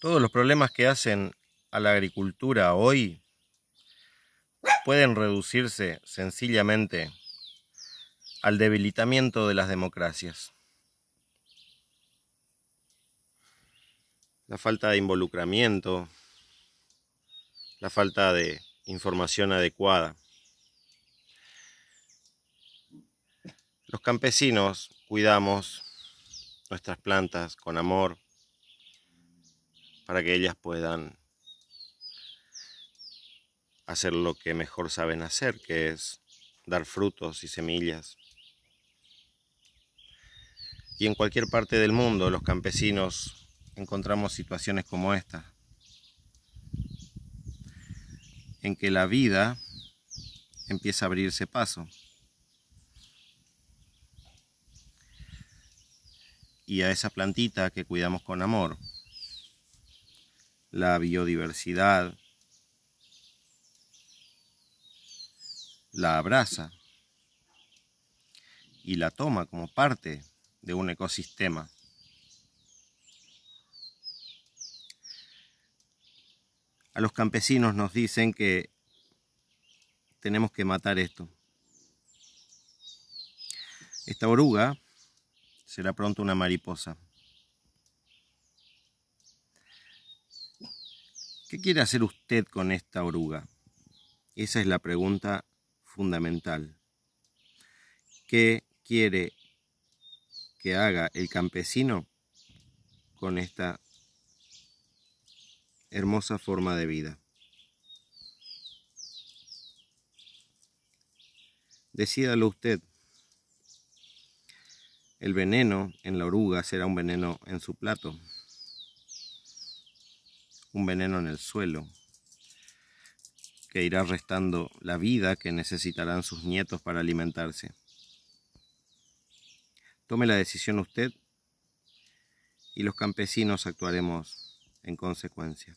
Todos los problemas que hacen a la agricultura hoy pueden reducirse sencillamente al debilitamiento de las democracias. La falta de involucramiento, la falta de información adecuada. Los campesinos cuidamos nuestras plantas con amor, para que ellas puedan hacer lo que mejor saben hacer, que es dar frutos y semillas. Y en cualquier parte del mundo los campesinos encontramos situaciones como esta, en que la vida empieza a abrirse paso. Y a esa plantita que cuidamos con amor, la biodiversidad, la abraza y la toma como parte de un ecosistema. A los campesinos nos dicen que tenemos que matar esto. Esta oruga será pronto una mariposa. ¿Qué quiere hacer usted con esta oruga? Esa es la pregunta fundamental. ¿Qué quiere que haga el campesino con esta hermosa forma de vida? Decídalo usted. El veneno en la oruga será un veneno en su plato un veneno en el suelo que irá restando la vida que necesitarán sus nietos para alimentarse. Tome la decisión usted y los campesinos actuaremos en consecuencia.